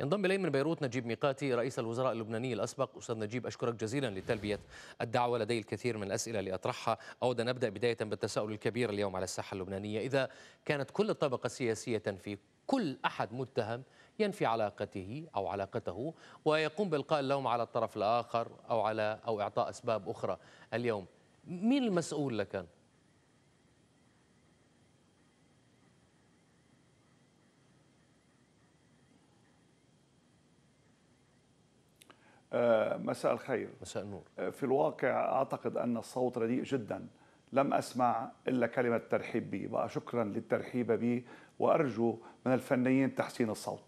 ينضم الي من بيروت نجيب ميقاتي رئيس الوزراء اللبناني الاسبق استاذ نجيب اشكرك جزيلا لتلبيه الدعوه لدي الكثير من الاسئله لأطرحها اود ان ابدا بدايه بالتساؤل الكبير اليوم على الساحه اللبنانيه اذا كانت كل الطبقه السياسيه تنفي كل احد متهم ينفي علاقته او علاقته ويقوم بالقاء اللوم على الطرف الاخر او على او اعطاء اسباب اخرى اليوم مين المسؤول لكان آه، مساء الخير مساء النور آه، في الواقع أعتقد أن الصوت رديء جدا لم أسمع إلا كلمة ترحيب بي بقى شكرا للترحيب بي وأرجو من الفنيين تحسين الصوت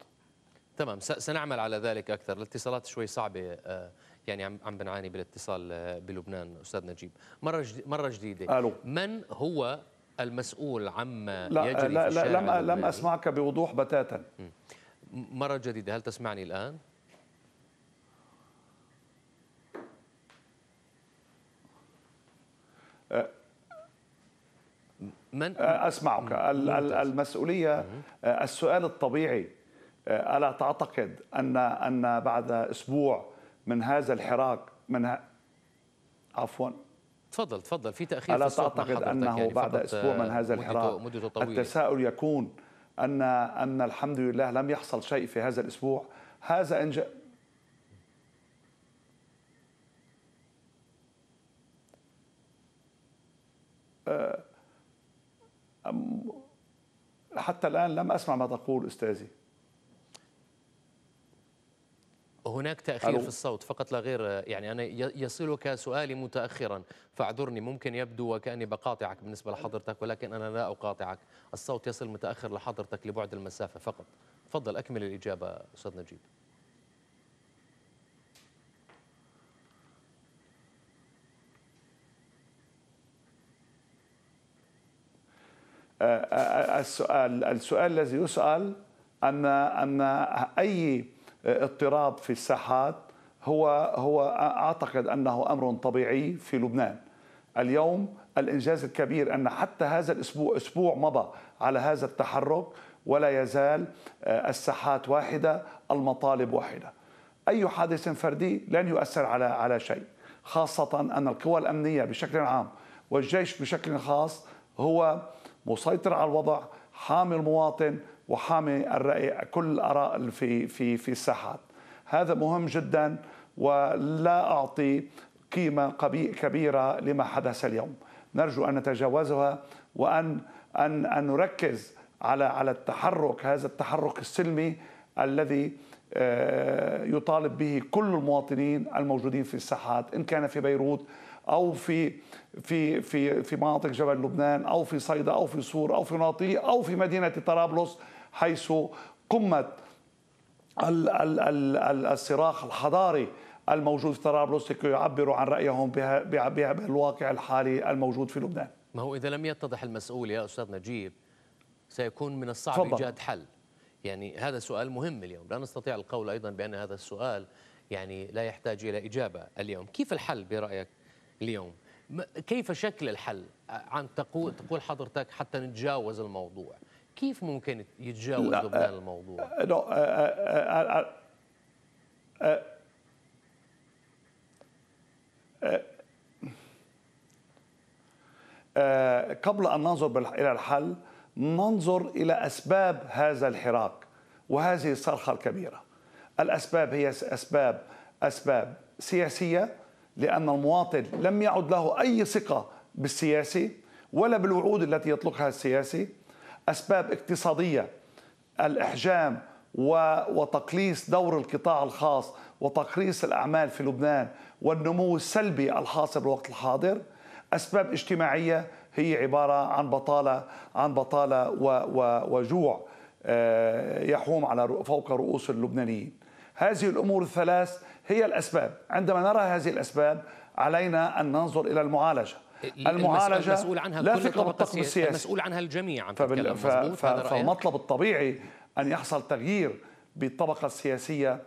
تمام سنعمل على ذلك أكثر الاتصالات شوي صعبة آه، يعني عم بنعاني بالاتصال بلبنان أستاذ نجيب مرة مرة جديدة ألو. من هو المسؤول عما لا يجري لا في الشارع لا لم, لم أسمعك بوضوح بتاتا مرة جديدة هل تسمعني الآن؟ من آه، اسمعك المسؤوليه آه، السؤال الطبيعي آه، الا تعتقد ان ان بعد اسبوع من هذا الحراك من عفوا تفضل تفضل في تاخير الا في تعتقد انه يعني بعد اسبوع من هذا الحراك مدته طويلة. التساؤل يكون ان ان الحمد لله لم يحصل شيء في هذا الاسبوع هذا إنج... حتى الآن لم أسمع ما تقول أستاذي هناك تأخير ألو. في الصوت فقط لا غير يعني أنا يصلك سؤالي متأخرا فاعذرني ممكن يبدو وكأني بقاطعك بالنسبة لحضرتك ولكن أنا لا أقاطعك الصوت يصل متأخر لحضرتك لبعد المسافة فقط تفضل أكمل الإجابة أستاذ نجيب السؤال السؤال الذي يسأل أن أن أي اضطراب في الساحات هو هو أعتقد أنه أمر طبيعي في لبنان اليوم الإنجاز الكبير أن حتى هذا الأسبوع أسبوع مضى على هذا التحرك ولا يزال آه، الساحات واحدة المطالب واحدة أي حادث فردي لن يؤثر على على شيء خاصة أن القوى الأمنية بشكل عام والجيش بشكل خاص هو مسيطر على الوضع حامي المواطن وحامي الرأي كل الآراء في في في الساحات هذا مهم جدا ولا أعطي قيمة كبيرة لما حدث اليوم نرجو أن نتجاوزها وأن أن أن نركز على على التحرك هذا التحرك السلمي الذي آه، يطالب به كل المواطنين الموجودين في الساحات إن كان في بيروت او في في في في مناطق جبل لبنان او في صيدا او في سور او في ناطلية او في مدينه طرابلس حيث قمه الصراخ الحضاري الموجود في طرابلس لكي يعبروا عن رايهم بالواقع الحالي الموجود في لبنان. ما هو اذا لم يتضح المسؤول يا استاذ نجيب سيكون من الصعب فضل. ايجاد حل. يعني هذا سؤال مهم اليوم، لا نستطيع القول ايضا بان هذا السؤال يعني لا يحتاج الى اجابه اليوم، كيف الحل برايك اليوم كيف شكل الحل عن تقول تقول حضرتك حتى نتجاوز الموضوع كيف ممكن يتجاوز لبنان الموضوع لا آه، آه، آه، قبل ان ننظر الى الحل ننظر الى اسباب هذا الحراك وهذه الصرخه الكبيره الاسباب هي اسباب اسباب سياسيه لأن المواطن لم يعد له أي ثقة بالسياسي ولا بالوعود التي يطلقها السياسي أسباب اقتصادية الإحجام وتقليص دور القطاع الخاص وتقليص الأعمال في لبنان والنمو السلبي الحاصل بالوقت الحاضر أسباب اجتماعية هي عبارة عن بطالة عن بطالة وجوع آه، يحوم على فوق رؤوس اللبنانيين هذه الأمور الثلاث هي الأسباب عندما نرى هذه الأسباب علينا أن ننظر إلى المعالجة المعالجة المسؤول عنها لا فكرة بالطقم السياسي المسؤول عنها الجميع عن فبال... ف... ف... فالمطلب الطبيعي أن يحصل تغيير بالطبقة السياسية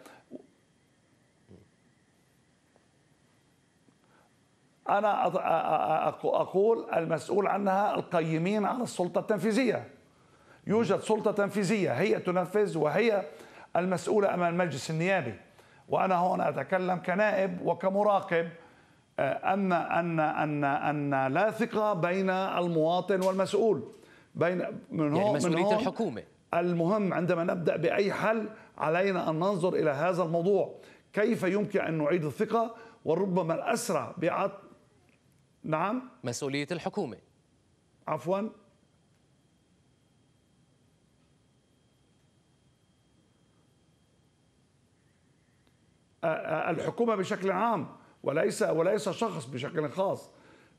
أنا أقول المسؤول عنها القيمين على السلطة التنفيذية يوجد سلطة تنفيذية هي تنفذ وهي المسؤولة أمام المجلس النيابي وانا هنا اتكلم كنائب وكمراقب ان آه، ان ان ان لا ثقه بين المواطن والمسؤول بين من يعني هون مسؤوليه من هون الحكومه المهم عندما نبدا باي حل علينا ان ننظر الى هذا الموضوع كيف يمكن ان نعيد الثقه وربما الاسرع بعط نعم مسؤوليه الحكومه عفوا آه، آه، الحكومه بشكل عام وليس وليس شخص بشكل خاص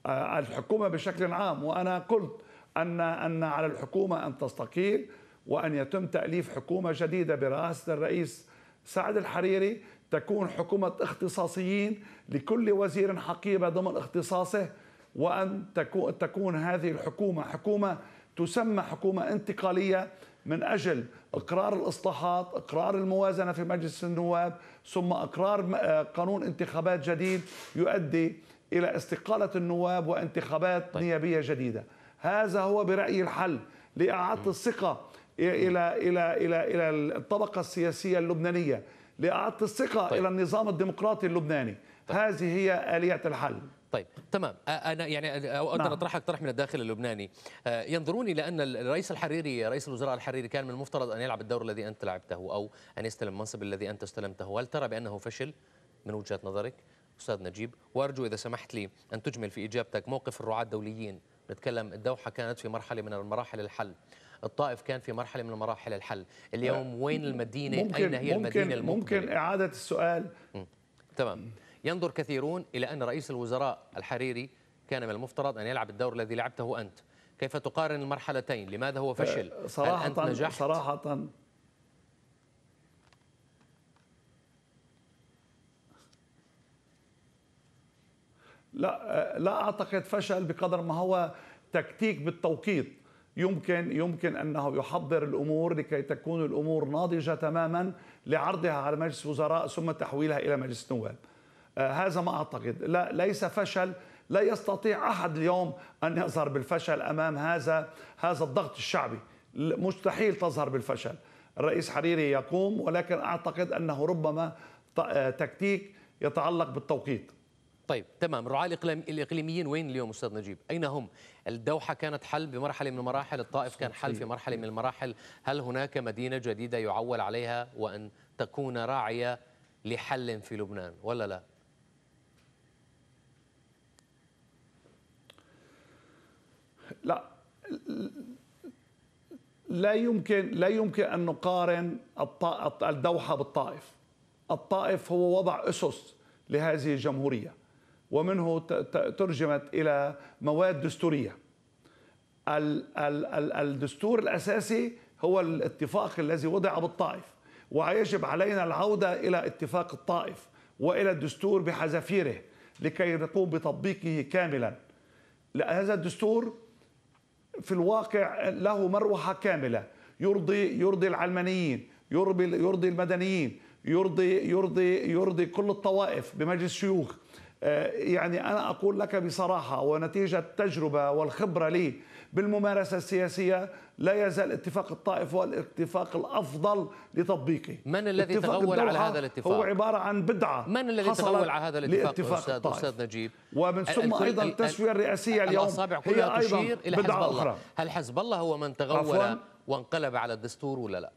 آه، الحكومه بشكل عام وانا قلت ان ان على الحكومه ان تستقيل وان يتم تاليف حكومه جديده برئاسه الرئيس سعد الحريري تكون حكومه اختصاصيين لكل وزير حقيبه ضمن اختصاصه وان تكون تكون هذه الحكومه حكومه تسمى حكومة انتقالية من أجل إقرار الإصلاحات إقرار الموازنة في مجلس النواب ثم إقرار آه، قانون انتخابات جديد يؤدي إلى استقالة النواب وانتخابات طيب. نيابية جديدة هذا هو برأيي الحل لإعادة الثقة إلى إلى إلى إلى الطبقة السياسية اللبنانية لإعادة الثقة طيب. إلى النظام الديمقراطي اللبناني طيب. هذه هي آلية الحل طيب تمام انا يعني اقدر نعم. اطرحك طرح من الداخل اللبناني ينظرون الى ان الرئيس الحريري رئيس الوزراء الحريري كان من المفترض ان يلعب الدور الذي انت لعبته او ان يستلم المنصب الذي انت استلمته هل ترى بانه فشل من وجهه نظرك استاذ نجيب وارجو اذا سمحت لي ان تجمل في اجابتك موقف الرعاه الدوليين نتكلم الدوحه كانت في مرحله من المراحل الحل الطائف كان في مرحله من مراحل الحل اليوم وين المدينه ممكن اين هي ممكن المدينه المقبله ممكن اعاده السؤال تمام ينظر كثيرون إلى أن رئيس الوزراء الحريري كان من المفترض أن يلعب الدور الذي لعبته أنت كيف تقارن المرحلتين لماذا هو فشل صراحة هل أنت نجحت؟ صراحة لا لا اعتقد فشل بقدر ما هو تكتيك بالتوقيت يمكن يمكن انه يحضر الامور لكي تكون الامور ناضجه تماما لعرضها على مجلس وزراء ثم تحويلها الى مجلس نواب آه، هذا ما أعتقد لا ليس فشل لا يستطيع أحد اليوم أن يظهر بالفشل أمام هذا هذا الضغط الشعبي مستحيل تظهر بالفشل الرئيس حريري يقوم ولكن أعتقد أنه ربما آه، تكتيك يتعلق بالتوقيت طيب تمام رعاة الإقليميين وين اليوم أستاذ نجيب أين هم الدوحة كانت حل بمرحلة من المراحل الطائف كان حل في مرحلة من المراحل هل هناك مدينة جديدة يعول عليها وأن تكون راعية لحل في لبنان ولا لا لا لا يمكن لا يمكن ان نقارن الدوحه بالطائف. الطائف هو وضع اسس لهذه الجمهوريه ومنه ترجمت الى مواد دستوريه. الدستور الاساسي هو الاتفاق الذي وضع بالطائف ويجب علينا العوده الى اتفاق الطائف والى الدستور بحذافيره لكي نقوم بتطبيقه كاملا. هذا الدستور في الواقع له مروحه كامله يرضي يرضي العلمانيين يرضي يرضي المدنيين يرضي يرضي يرضي كل الطوائف بمجلس الشيوخ آه، يعني أنا أقول لك بصراحة ونتيجة التجربة والخبرة لي بالممارسة السياسية لا يزال اتفاق الطائف هو الاتفاق الأفضل لتطبيقه من الذي تغول على هذا الاتفاق؟ هو عبارة عن بدعة من الذي تغول على هذا الاتفاق أستاذ, الطائف. أستاذ نجيب؟ ومن ثم أيضا التسوية الرئاسية اليوم هي أيضا إلى بدعة حزب الله. أخرى هل حزب الله هو من تغول وانقلب على الدستور ولا لا؟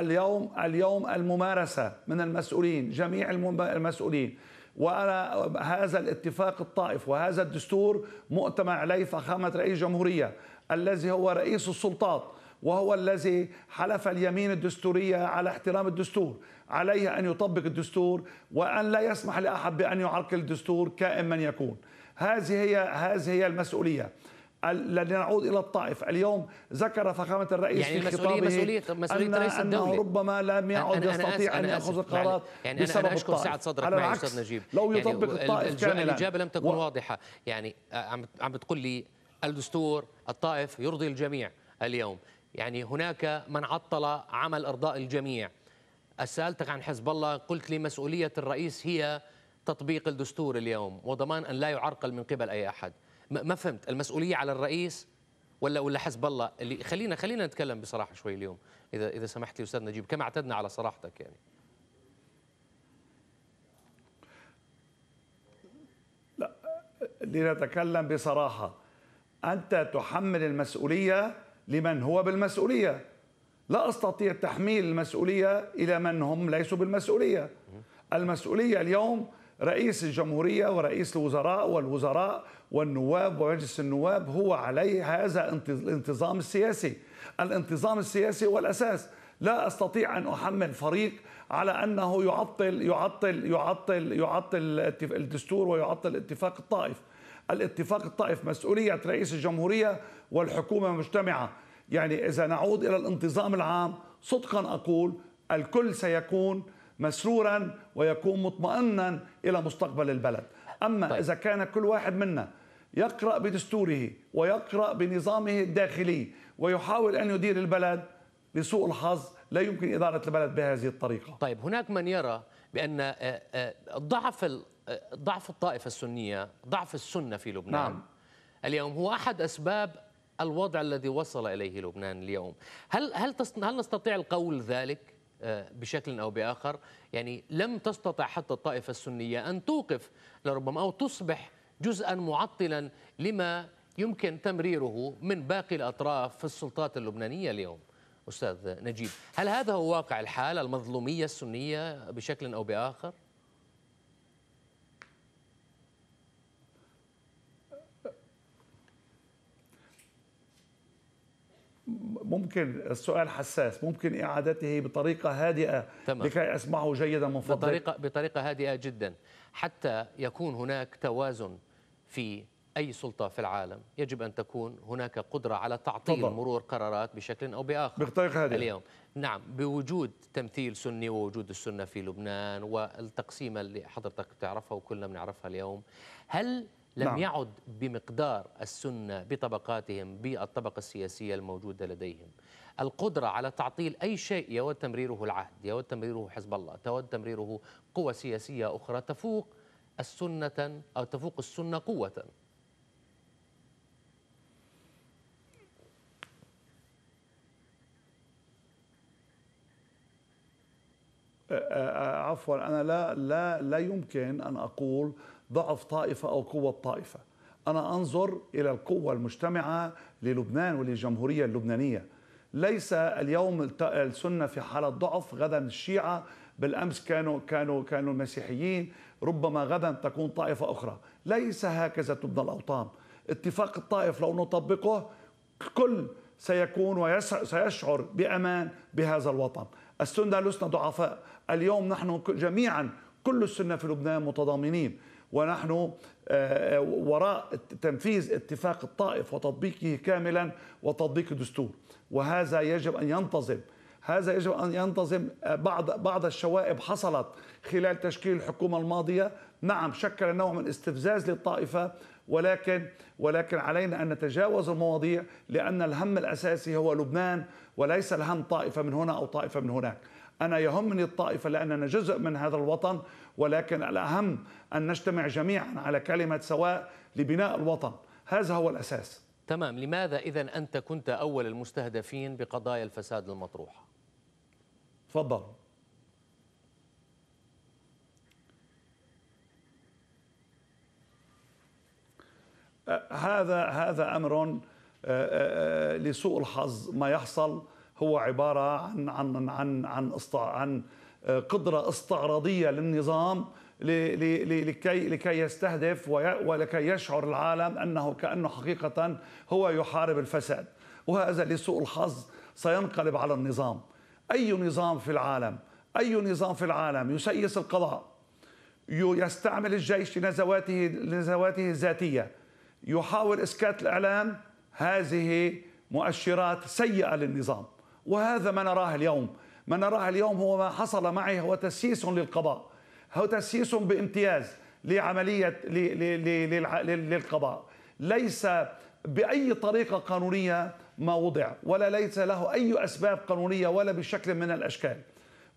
اليوم اليوم الممارسه من المسؤولين جميع المسؤولين وانا هذا الاتفاق الطائف وهذا الدستور مؤتمن عليه فخامه رئيس الجمهوريه الذي هو رئيس السلطات وهو الذي حلف اليمين الدستورية على احترام الدستور عليه أن يطبق الدستور وأن لا يسمح لأحد بأن يعرقل الدستور كائن من يكون هذه هي هذه هي المسؤولية لنعود الى الطائف، اليوم ذكر فخامه الرئيس يعني في خطابه مسؤوليه مسؤوليه أن رئيس أنه ربما لم يعد يستطيع ان ياخذ القرارات يعني بسبب أنا, أنا أشكر يعني الطائف سعد صدرك معي استاذ نجيب لو يعني يطبق يعني الطائف كان الاجابه لم تكن و... واضحه، يعني آه، عم بتقول لي الدستور الطائف يرضي الجميع اليوم، يعني هناك من عطل عمل ارضاء الجميع. سالتك عن حزب الله قلت لي مسؤوليه الرئيس هي تطبيق الدستور اليوم وضمان ان لا يعرقل من قبل اي احد. ما فهمت المسؤوليه على الرئيس ولا ولا حزب الله اللي خلينا خلينا نتكلم بصراحه شوي اليوم اذا اذا سمحت لي استاذ نجيب كما اعتدنا على صراحتك يعني لا لنتكلم بصراحه انت تحمل المسؤوليه لمن هو بالمسؤوليه لا استطيع تحميل المسؤوليه الى من هم ليسوا بالمسؤوليه المسؤوليه اليوم رئيس الجمهورية ورئيس الوزراء والوزراء والنواب ومجلس النواب هو عليه هذا الانتظام السياسي الانتظام السياسي هو الأساس لا أستطيع أن أحمل فريق على أنه يعطل يعطل يعطل يعطل الدستور ويعطل اتفاق الطائف الاتفاق الطائف مسؤولية رئيس الجمهورية والحكومة مجتمعة يعني إذا نعود إلى الانتظام العام صدقا أقول الكل سيكون مسرورا ويكون مطمئنا الى مستقبل البلد اما طيب. اذا كان كل واحد منا يقرا بدستوره ويقرا بنظامه الداخلي ويحاول ان يدير البلد لسوء الحظ لا يمكن اداره البلد بهذه الطريقه طيب هناك من يرى بان آه، آه، ضعف آه، ضعف الطائفه السنيه ضعف السنه في لبنان نعم. اليوم هو احد اسباب الوضع الذي وصل اليه لبنان اليوم هل هل هل نستطيع القول ذلك آه، بشكل أو بآخر يعني لم تستطع حتى الطائفة السنية أن توقف لربما أو تصبح جزءا معطلا لما يمكن تمريره من باقي الأطراف في السلطات اللبنانية اليوم أستاذ نجيب هل هذا هو واقع الحال المظلومية السنية بشكل أو بآخر؟ ممكن السؤال حساس ممكن إعادته بطريقة هادئة تمام. لكي أسمعه جيدا من فضلك بطريقة, بطريقة هادئة جدا حتى يكون هناك توازن في أي سلطة في العالم يجب أن تكون هناك قدرة على تعطيل طبعا. مرور قرارات بشكل أو بآخر بطريقة هادئة اليوم نعم بوجود تمثيل سني ووجود السنة في لبنان والتقسيمة اللي حضرتك تعرفها وكلنا بنعرفها اليوم هل لم نعم. يعد بمقدار السنة بطبقاتهم بالطبقة السياسية الموجودة لديهم القدرة على تعطيل أي شيء يود تمريره العهد يود تمريره حزب الله يود تمريره قوة سياسية أخرى تفوق السنة أو تفوق السنة قوة أه، أه، أه، عفوا انا لا لا لا يمكن ان اقول ضعف طائفة أو قوة طائفة أنا أنظر إلى القوة المجتمعة للبنان وللجمهورية اللبنانية ليس اليوم السنة في حالة ضعف غدا الشيعة بالأمس كانوا كانوا كانوا المسيحيين ربما غدا تكون طائفة أخرى ليس هكذا تبنى الأوطان اتفاق الطائف لو نطبقه كل سيكون وسيشعر بأمان بهذا الوطن السنة لسنا ضعفاء اليوم نحن جميعا كل السنة في لبنان متضامنين ونحن آه، آه، وراء تنفيذ اتفاق الطائف وتطبيقه كاملا وتطبيق الدستور وهذا يجب ان ينتظم هذا يجب ان ينتظم آه، بعض بعض الشوائب حصلت خلال تشكيل الحكومه الماضيه نعم شكل نوع من استفزاز للطائفه ولكن ولكن علينا ان نتجاوز المواضيع لان الهم الاساسي هو لبنان وليس الهم طائفه من هنا او طائفه من هناك انا يهمني الطائفه لاننا جزء من هذا الوطن ولكن الأهم أن نجتمع جميعا على كلمة سواء لبناء الوطن هذا هو الأساس تمام لماذا إذا أنت كنت أول المستهدفين بقضايا الفساد المطروحة؟ تفضل أه، هذا هذا امر أه، أه، لسوء الحظ ما يحصل هو عباره عن عن عن عن عن, عن آه، قدرة استعراضية للنظام لكي لكي يستهدف ولكي يشعر العالم انه كانه حقيقه هو يحارب الفساد وهذا لسوء الحظ سينقلب على النظام اي نظام في العالم اي نظام في العالم يسيس القضاء يستعمل الجيش لنزواته لنزواته الذاتيه يحاول اسكات الاعلام هذه مؤشرات سيئه للنظام وهذا ما نراه اليوم ما نراه اليوم هو ما حصل معي هو تسييس للقضاء هو تسييس بامتياز لعملية للقضاء ليس بأي طريقة قانونية ما وضع ولا ليس له أي أسباب قانونية ولا بشكل من الأشكال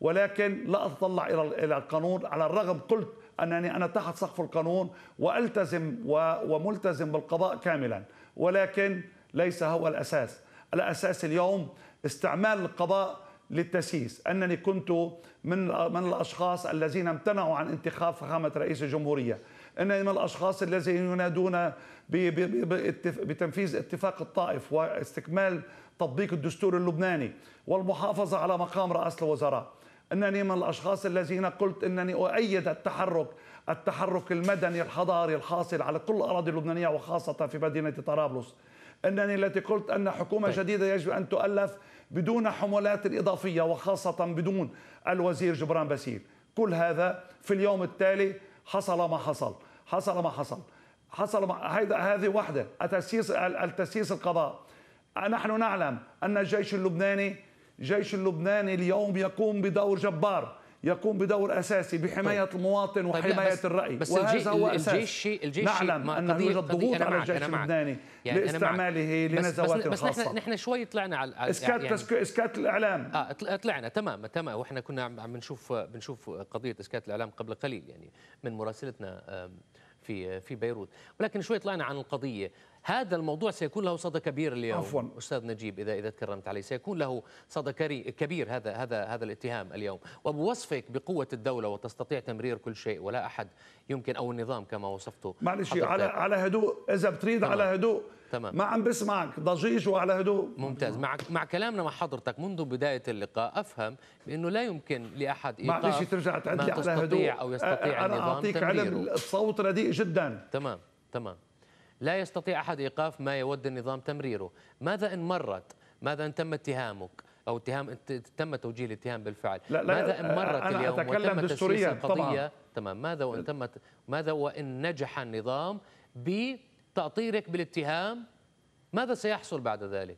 ولكن لا أتطلع إلى القانون على الرغم قلت أنني أنا تحت سقف القانون وألتزم وملتزم بالقضاء كاملا ولكن ليس هو الأساس الأساس اليوم استعمال القضاء للتسييس انني كنت من من الاشخاص الذين امتنعوا عن انتخاب فخامه رئيس الجمهوريه انني من الاشخاص الذين ينادون بتنفيذ اتفاق الطائف واستكمال تطبيق الدستور اللبناني والمحافظه على مقام رئاسه الوزراء انني من الاشخاص الذين قلت انني اؤيد التحرك التحرك المدني الحضاري الحاصل على كل الاراضي اللبنانيه وخاصه في مدينه طرابلس انني التي قلت ان حكومه جديده طيب. يجب ان تؤلف بدون حمولات الإضافية وخاصة بدون الوزير جبران باسيل كل هذا في اليوم التالي حصل ما حصل حصل ما حصل حصل ما هذه وحده التسييس التسييس القضاء نحن نعلم ان الجيش اللبناني الجيش اللبناني اليوم يقوم بدور جبار يقوم بدور اساسي بحمايه طيب. المواطن طيب، وحمايه طيب الراي بس وهذا هو الجيش الجيش الجيش نعلم ان هناك ضغوط على الجيش اللبناني يعني لاستعماله لنزوات بس, خاصه بس نحن نحن شوي طلعنا على اسكات يعني اسكات الاعلام اه طلعنا تمام تمام واحنا كنا عم نشوف بنشوف قضيه اسكات الاعلام قبل قليل يعني من مراسلتنا في في بيروت ولكن شوي طلعنا عن القضيه هذا الموضوع سيكون له صدى كبير اليوم عفوا استاذ نجيب اذا اذا تكرمت علي سيكون له صدى كبير هذا هذا هذا الاتهام اليوم وبوصفك بقوه الدوله وتستطيع تمرير كل شيء ولا احد يمكن او النظام كما وصفته معلش على على هدوء اذا بتريد تمام. على هدوء تمام ما عم بسمعك ضجيج وعلى هدوء ممتاز مع مع كلامنا مع حضرتك منذ بدايه اللقاء افهم بانه لا يمكن لاحد ايقاف معلش ترجع تعدلي على هدوء او يستطيع أنا النظام انا اعطيك تمريره. علم الصوت رديء جدا تمام تمام لا يستطيع أحد إيقاف ما يود النظام تمريره ماذا إن مرت ماذا إن تم اتهامك أو اتهام تم توجيه الاتهام بالفعل لا لا ماذا إن مرت أنا اليوم أتكلم وتم دستوريا القضية طبعا. تمام ماذا وإن تمت ماذا وإن نجح النظام بتأطيرك بالاتهام ماذا سيحصل بعد ذلك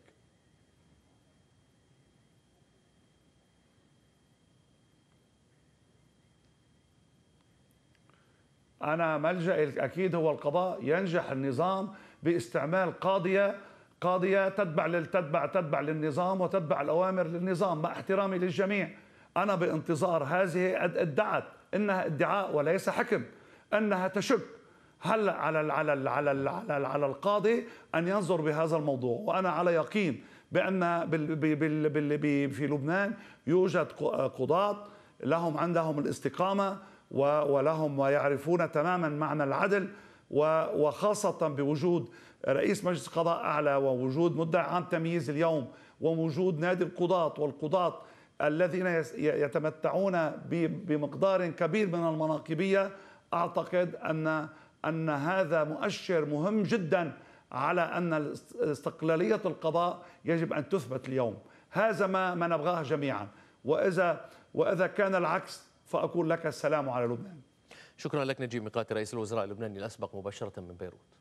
انا ملجأ اكيد هو القضاء ينجح النظام باستعمال قاضيه قاضيه تتبع للتتبع تتبع للنظام وتتبع الاوامر للنظام مع احترامي للجميع انا بانتظار هذه ادعت انها ادعاء وليس حكم انها تشك هل على الـ على الـ على الـ على, الـ على القاضي ان ينظر بهذا الموضوع وانا على يقين بان في لبنان يوجد قضاه لهم عندهم الاستقامه ولهم ويعرفون تماما معنى العدل وخاصة بوجود رئيس مجلس قضاء أعلى ووجود مدعي عام تمييز اليوم ووجود نادي القضاة والقضاة الذين يتمتعون بمقدار كبير من المناقبية أعتقد أن أن هذا مؤشر مهم جدا على أن استقلالية القضاء يجب أن تثبت اليوم هذا ما, ما نبغاه جميعا وإذا, وإذا كان العكس فأقول لك السلام على لبنان شكرا لك نجيب مقاتل رئيس الوزراء اللبناني الأسبق مباشرة من بيروت